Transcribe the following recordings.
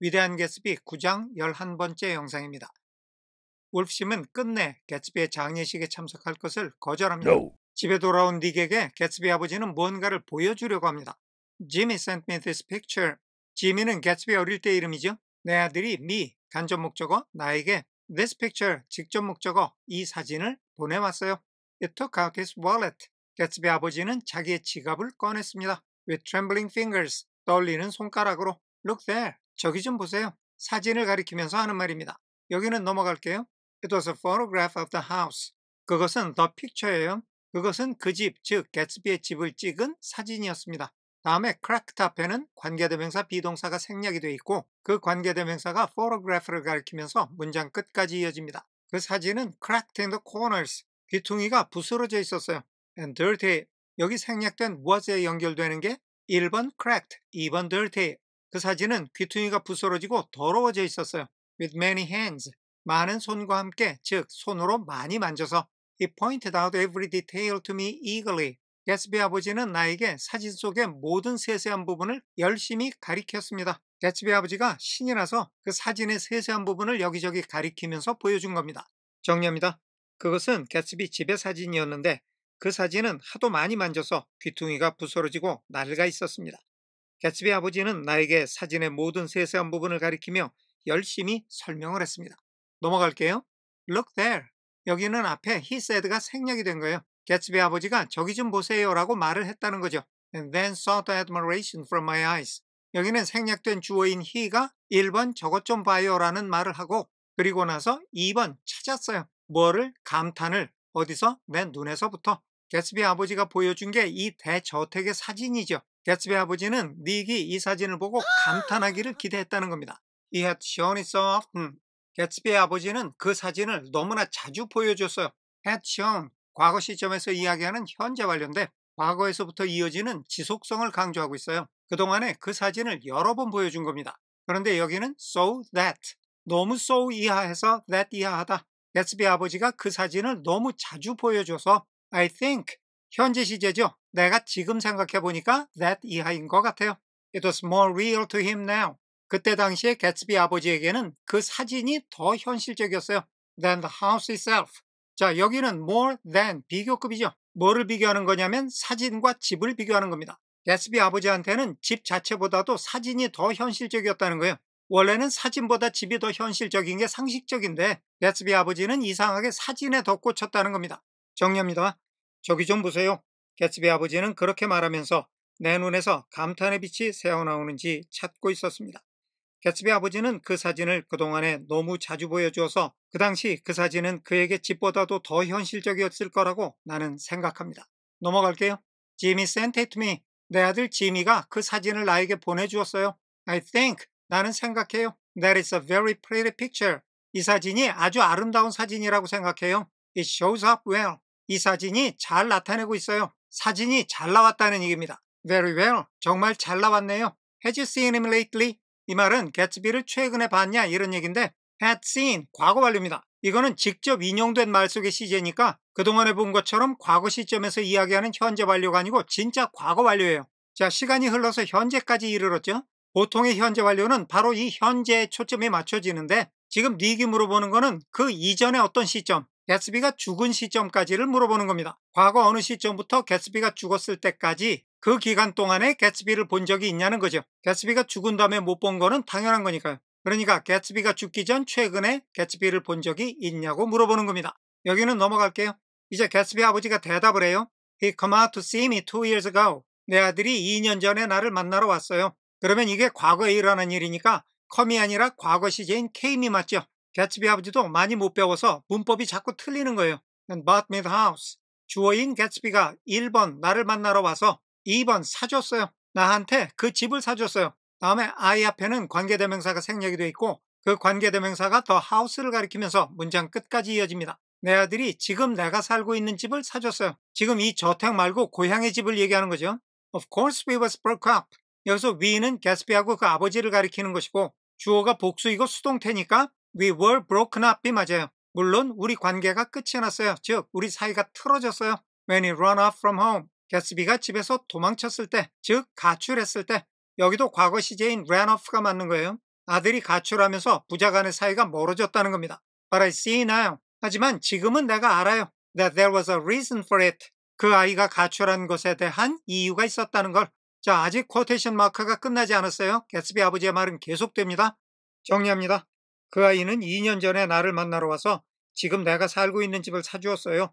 위대한 개츠비 9장 11번째 영상입니다. 울프심은 끝내 개츠비의 장례식에 참석할 것을 거절합니다. No. 집에 돌아온 닉에게 개츠비 아버지는 무언가를 보여주려고 합니다. Jimmy sent me this picture. 지미는 개츠비 어릴 때 이름이죠. 내 아들이 미, 간접 목적어, 나에게 this picture, 직접 목적어, 이 사진을 보내왔어요. It took out his wallet. 개츠비 아버지는 자기의 지갑을 꺼냈습니다. With trembling fingers, 떨리는 손가락으로. Look there, 저기 좀 보세요. 사진을 가리키면서 하는 말입니다. 여기는 넘어갈게요. It was a photograph of the house. 그것은 the picture예요. 그것은 그 집, 즉 게츠비의 집을 찍은 사진이었습니다. 다음에 cracked 앞에는 관계대명사 비동사가 생략이 되어 있고 그 관계대명사가 photograph를 가리키면서 문장 끝까지 이어집니다. 그 사진은 cracked in the corners, 귀퉁이가 부스러져 있었어요. and dirty, 여기 생략된 was에 연결되는 게 1번 cracked, 2번 dirty, 그 사진은 귀퉁이가 부스러지고 더러워져 있었어요. With many hands. 많은 손과 함께 즉 손으로 많이 만져서 He pointed out every detail to me eagerly. 게츠비 아버지는 나에게 사진 속의 모든 세세한 부분을 열심히 가리켰습니다. 게츠비 아버지가 신이라서 그 사진의 세세한 부분을 여기저기 가리키면서 보여준 겁니다. 정리합니다. 그것은 게츠비 집의 사진이었는데 그 사진은 하도 많이 만져서 귀퉁이가 부스러지고 낡가 있었습니다. 개츠비 아버지는 나에게 사진의 모든 세세한 부분을 가리키며 열심히 설명을 했습니다. 넘어갈게요. Look there. 여기는 앞에 he said가 생략이 된 거예요. 개츠비 아버지가 저기 좀 보세요 라고 말을 했다는 거죠. And then saw the admiration from my eyes. 여기는 생략된 주어인 he가 1번 저것 좀 봐요 라는 말을 하고 그리고 나서 2번 찾았어요. 뭐를? 감탄을. 어디서? 맨 눈에서부터. 개츠비 아버지가 보여준 게 이 대저택의 사진이죠. 개츠비 아버지는 닉이 이 사진을 보고 감탄하기를 기대했다는 겁니다. He had shown it so often. 게츠비 아버지는 그 사진을 너무나 자주 보여줬어요. had shown, 과거 시점에서 이야기하는 현재 완료인데 과거에서부터 이어지는 지속성을 강조하고 있어요. 그동안에 그 사진을 여러 번 보여준 겁니다. 그런데 여기는 so that, 너무 so 이하해서 that 이하하다. 개츠비 아버지가 그 사진을 너무 자주 보여줘서 I think 현재 시제죠. 내가 지금 생각해보니까 that 이하인 것 같아요. It was more real to him now. 그때 당시에 개츠비 아버지에게는 그 사진이 더 현실적이었어요. than the house itself. 자, 여기는 more than 비교급이죠. 뭐를 비교하는 거냐면 사진과 집을 비교하는 겁니다. 개츠비 아버지한테는 집 자체보다도 사진이 더 현실적이었다는 거예요. 원래는 사진보다 집이 더 현실적인 게 상식적인데 개츠비 아버지는 이상하게 사진에 더 꽂혔다는 겁니다. 정리합니다. 저기 좀 보세요. 개츠비 아버지는 그렇게 말하면서 내 눈에서 감탄의 빛이 새어나오는지 찾고 있었습니다. 개츠비 아버지는 그 사진을 그동안에 너무 자주 보여주어서 그 당시 그 사진은 그에게 집보다도 더 현실적이었을 거라고 나는 생각합니다. 넘어갈게요. 지미 센테이트미. 내 아들 지미가 그 사진을 나에게 보내주었어요. I think. 나는 생각해요. That is a very pretty picture. 이 사진이 아주 아름다운 사진이라고 생각해요. It shows up well. 이 사진이 잘 나타내고 있어요. 사진이 잘 나왔다는 얘기입니다. Very well. 정말 잘 나왔네요. h a d you seen him lately? 이 말은 개츠비를 최근에 봤냐 이런 얘기인데 had seen 과거 완료입니다. 이거는 직접 인용된 말 속의 시제니까 그동안에 본 것처럼 과거 시점에서 이야기하는 현재 완료가 아니고 진짜 과거 완료예요. 자 시간이 흘러서 현재까지 이르렀죠. 보통의 현재 완료는 바로 이 현재의 초점이 맞춰지는데 지금 니기 네 물어보는 거는 그 이전의 어떤 시점 개츠비가 죽은 시점까지를 물어보는 겁니다. 과거 어느 시점부터 개츠비가 죽었을 때까지 그 기간 동안에 개츠비를 본 적이 있냐는 거죠. 개츠비가 죽은 다음에 못 본 거는 당연한 거니까요. 그러니까 개츠비가 죽기 전 최근에 개츠비를 본 적이 있냐고 물어보는 겁니다. 여기는 넘어갈게요. 이제 개츠비 아버지가 대답을 해요. He come out to see me two years ago. 내 아들이 2년 전에 나를 만나러 왔어요. 그러면 이게 과거에 일어난 일이니까 컴이 아니라 과거 시제인 케임이 맞죠. 개츠비 아버지도 많이 못 배워서 문법이 자꾸 틀리는 거예요. But Midhouse. 주어인 개츠비가 1번 나를 만나러 와서 2번 사줬어요. 나한테 그 집을 사줬어요. 다음에 I 앞에는 관계대명사가 생략이 되어 있고 그 관계대명사가 더 하우스를 가리키면서 문장 끝까지 이어집니다. 내 아들이 지금 내가 살고 있는 집을 사줬어요. 지금 이 저택 말고 고향의 집을 얘기하는 거죠. Of course we was broke up. 여기서 we는 개츠비하고 그 아버지를 가리키는 것이고 주어가 복수이고 수동태니까 We were broken up이 맞아요. 물론 우리 관계가 끝이 났어요. 즉 우리 사이가 틀어졌어요. When he ran off from home. 개스비가 집에서 도망쳤을 때, 즉 가출했을 때 여기도 과거 시제인 ran off가 맞는 거예요. 아들이 가출하면서 부자 간의 사이가 멀어졌다는 겁니다. But I see now. 하지만 지금은 내가 알아요. That there was a reason for it. 그 아이가 가출한 것에 대한 이유가 있었다는 걸. 자, 아직 quotation m a r k 가 끝나지 않았어요. 개스비 아버지의 말은 계속됩니다. 정리합니다. 그 아이는 2년 전에 나를 만나러 와서 지금 내가 살고 있는 집을 사주었어요.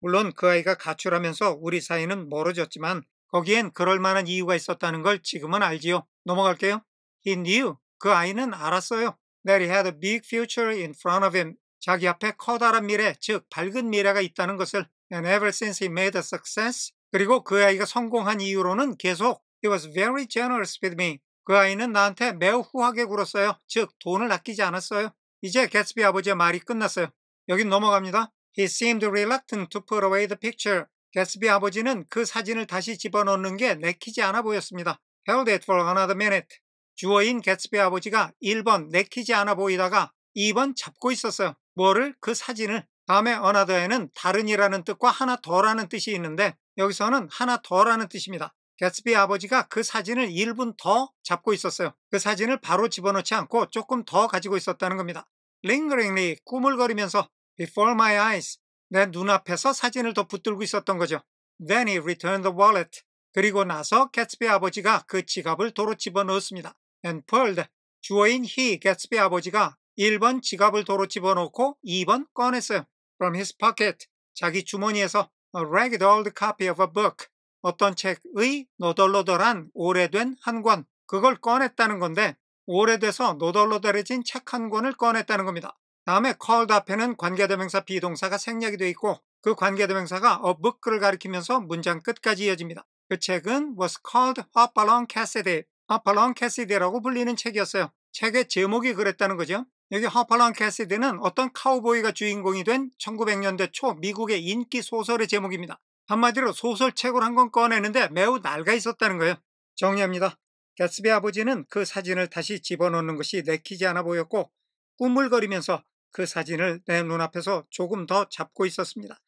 물론 그 아이가 가출하면서 우리 사이는 멀어졌지만 거기엔 그럴 만한 이유가 있었다는 걸 지금은 알지요. 넘어갈게요. He knew. 그 아이는 알았어요. That he had a big future in front of him. 자기 앞에 커다란 미래, 즉 밝은 미래가 있다는 것을. And ever since he made a success. 그리고 그 아이가 성공한 이후로는 계속 He was very generous with me. 그 아이는 나한테 매우 후하게 굴었어요. 즉 돈을 아끼지 않았어요. 이제 개츠비 아버지의 말이 끝났어요. 여긴 넘어갑니다. He seemed reluctant to put away the picture. 개츠비 아버지는 그 사진을 다시 집어넣는 게 내키지 않아 보였습니다. Held it for another minute. 주어인 개츠비 아버지가 1번 내키지 않아 보이다가 2번 잡고 있었어요. 뭐를? 그 사진을. 다음에 another에는 다른이라는 뜻과 하나 더라는 뜻이 있는데 여기서는 하나 더라는 뜻입니다. 개츠비 아버지가 그 사진을 1분 더 잡고 있었어요. 그 사진을 바로 집어넣지 않고 조금 더 가지고 있었다는 겁니다. 링그링리 꾸물거리면서 Before my eyes 내 눈앞에서 사진을 더 붙들고 있었던 거죠. Then he returned the wallet. 그리고 나서 개츠비 아버지가 그 지갑을 도로 집어넣었습니다. And pulled 주어인 he 개츠비 아버지가 1번 지갑을 도로 집어넣고 2번 꺼냈어요. From his pocket 자기 주머니에서 a ragged old copy of a book 어떤 책의 노덜노덜한 오래된 한 권, 그걸 꺼냈다는 건데 오래돼서 노덜노덜해진책 한 권을 꺼냈다는 겁니다. 다음에 called 앞에는 관계대명사 비동사가 생략이 되어 있고 그 관계대명사가 a book를 가리키면서 문장 끝까지 이어집니다. 그 책은 was called h p a l o n Cassidy. h p a l o n Cassidy라고 불리는 책이었어요. 책의 제목이 그랬다는 거죠. 여기 허팔런 캐시드는 어떤 카우보이가 주인공이 된 1900년대 초 미국의 인기 소설의 제목입니다. 한마디로 소설책을 한 권 꺼내는데 매우 낡아 있었다는 거예요. 정리합니다. 가스비 아버지는 그 사진을 다시 집어넣는 것이 내키지 않아 보였고 꾸물거리면서 그 사진을 내 눈앞에서 조금 더 잡고 있었습니다.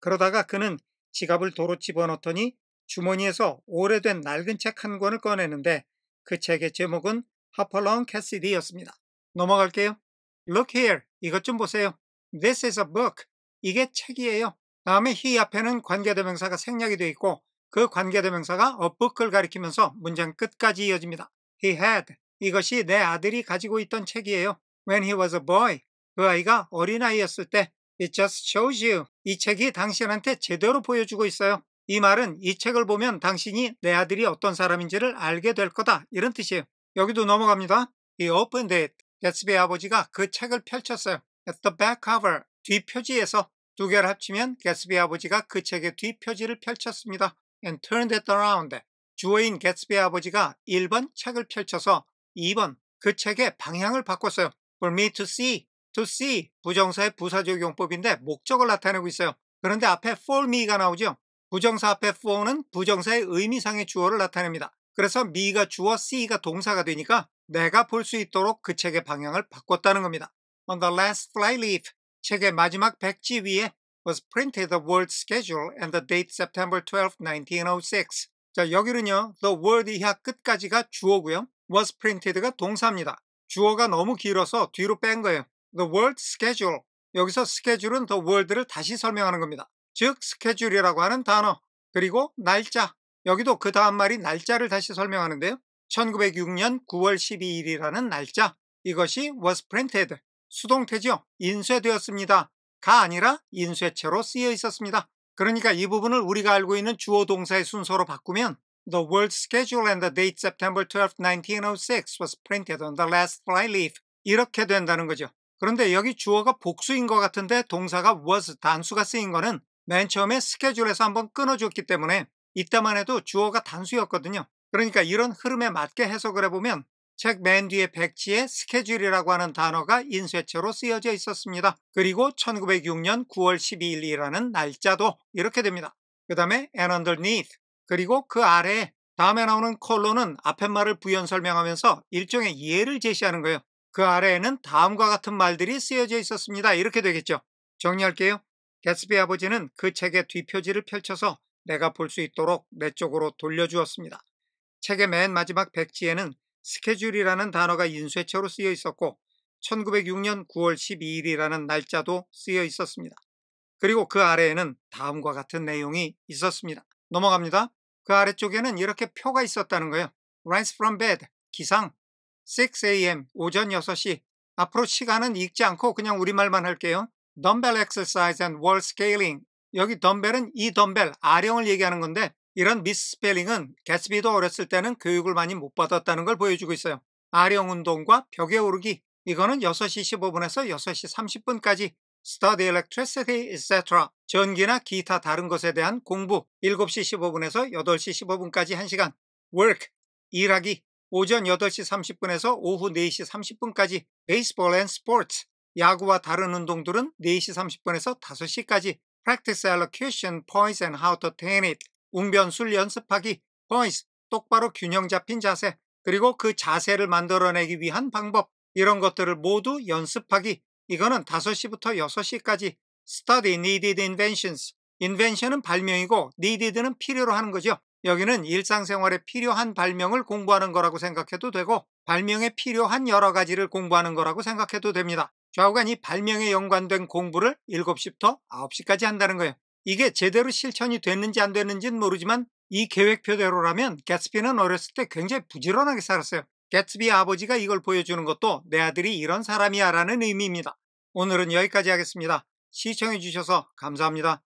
그러다가 그는 지갑을 도로 집어넣더니 주머니에서 오래된 낡은 책 한 권을 꺼내는데 그 책의 제목은 하퍼런 캐시디였습니다. 넘어갈게요. Look here. 이것 좀 보세요. This is a book. 이게 책이에요. 다음에 he 앞에는 관계대명사가 생략이 되어 있고 그 관계대명사가 업북을 가리키면서 문장 끝까지 이어집니다. He had. 이것이 내 아들이 가지고 있던 책이에요. When he was a boy. 그 아이가 어린아이였을 때 It just shows you. 이 책이 당신한테 제대로 보여주고 있어요. 이 말은 이 책을 보면 당신이 내 아들이 어떤 사람인지를 알게 될 거다. 이런 뜻이에요. 여기도 넘어갑니다. He opened it. 개츠비 아버지가 그 책을 펼쳤어요. At the back cover. 뒷표지에서 두 개를 합치면 게스비 아버지가 그 책의 뒷표지를 펼쳤습니다. and turned it around. 주어인 게스비 아버지가 1번 책을 펼쳐서 2번 그 책의 방향을 바꿨어요. for me to see, to see 부정사의 부사적 용법인데 목적을 나타내고 있어요. 그런데 앞에 for me가 나오죠. 부정사 앞에 for는 부정사의 의미상의 주어를 나타냅니다. 그래서 me가 주어 see가 동사가 되니까 내가 볼 수 있도록 그 책의 방향을 바꿨다는 겁니다. On the last flyleaf, 책의 마지막 백지 위에 was printed the word schedule and the date September 12, 1906. 자, 여기는요. the word 이하 끝까지가 주어고요. was printed가 동사입니다. 주어가 너무 길어서 뒤로 뺀 거예요. the word schedule. 여기서 스케줄은 the word를 다시 설명하는 겁니다. 즉, 스케줄이라고 하는 단어, 그리고 날짜. 여기도 그 다음 말이 날짜를 다시 설명하는데요. 1906년 9월 12일이라는 날짜. 이것이 was printed. 수동태죠 인쇄되었습니다. 가 아니라 인쇄체로 쓰여 있었습니다. 그러니까 이 부분을 우리가 알고 있는 주어 동사의 순서로 바꾸면 The word schedule and the date September 12, 1906 was printed on the last fly leaf. 이렇게 된다는 거죠. 그런데 여기 주어가 복수인 것 같은데 동사가 was 단수가 쓰인 거는 맨 처음에 스케줄에서 한번 끊어줬기 때문에 이때만 해도 주어가 단수였거든요. 그러니까 이런 흐름에 맞게 해석을 해보면 책맨 뒤에 백지에 스케줄이라고 하는 단어가 인쇄체로 쓰여져 있었습니다. 그리고 1906년 9월 12일이라는 날짜도 이렇게 됩니다. 그 다음에 and underneath 그리고 그 아래에 다음에 나오는 콜론은 앞에 말을 부연 설명하면서 일종의 예를 제시하는 거예요. 그 아래에는 다음과 같은 말들이 쓰여져 있었습니다. 이렇게 되겠죠. 정리할게요. 게스비 아버지는 그 책의 뒷표지를 펼쳐서 내가 볼 수 있도록 내 쪽으로 돌려주었습니다. 책의 맨 마지막 백지에는 스케줄이라는 단어가 인쇄체로 쓰여 있었고 1906년 9월 12일이라는 날짜도 쓰여 있었습니다. 그리고 그 아래에는 다음과 같은 내용이 있었습니다. 넘어갑니다. 그 아래쪽에는 이렇게 표가 있었다는 거예요. Rise from bed, 기상, 6am, 오전 6시. 앞으로 시간은 읽지 않고 그냥 우리말만 할게요. 덤벨 엑서사이즈 앤월 스케일링. 여기 덤벨은 이 덤벨, 아령을 얘기하는 건데 이런 미스스펠링은 개츠비도 어렸을 때는 교육을 많이 못 받았다는 걸 보여주고 있어요. 아령운동과 벽에 오르기 이거는 6시 15분에서 6시 30분까지 Study Electricity etc. 전기나 기타 다른 것에 대한 공부 7시 15분에서 8시 15분까지 1시간 Work 일하기 오전 8시 30분에서 오후 4시 30분까지 Baseball and Sports 야구와 다른 운동들은 4시 30분에서 5시까지 Practice Allocution Points and How to t t a i n It 웅변술 연습하기, 포인트, 똑바로 균형 잡힌 자세, 그리고 그 자세를 만들어내기 위한 방법 이런 것들을 모두 연습하기 이거는 5시부터 6시까지 study needed inventions 인벤션은 발명이고 needed는 필요로 하는 거죠. 여기는 일상생활에 필요한 발명을 공부하는 거라고 생각해도 되고 발명에 필요한 여러 가지를 공부하는 거라고 생각해도 됩니다. 좌우간 이 발명에 연관된 공부를 7시부터 9시까지 한다는 거예요. 이게 제대로 실천이 됐는지 안 됐는지는 모르지만 이 계획표대로라면 게츠비는 어렸을 때 굉장히 부지런하게 살았어요. 게츠비 아버지가 이걸 보여주는 것도 내 아들이 이런 사람이야 라는 의미입니다. 오늘은 여기까지 하겠습니다. 시청해주셔서 감사합니다.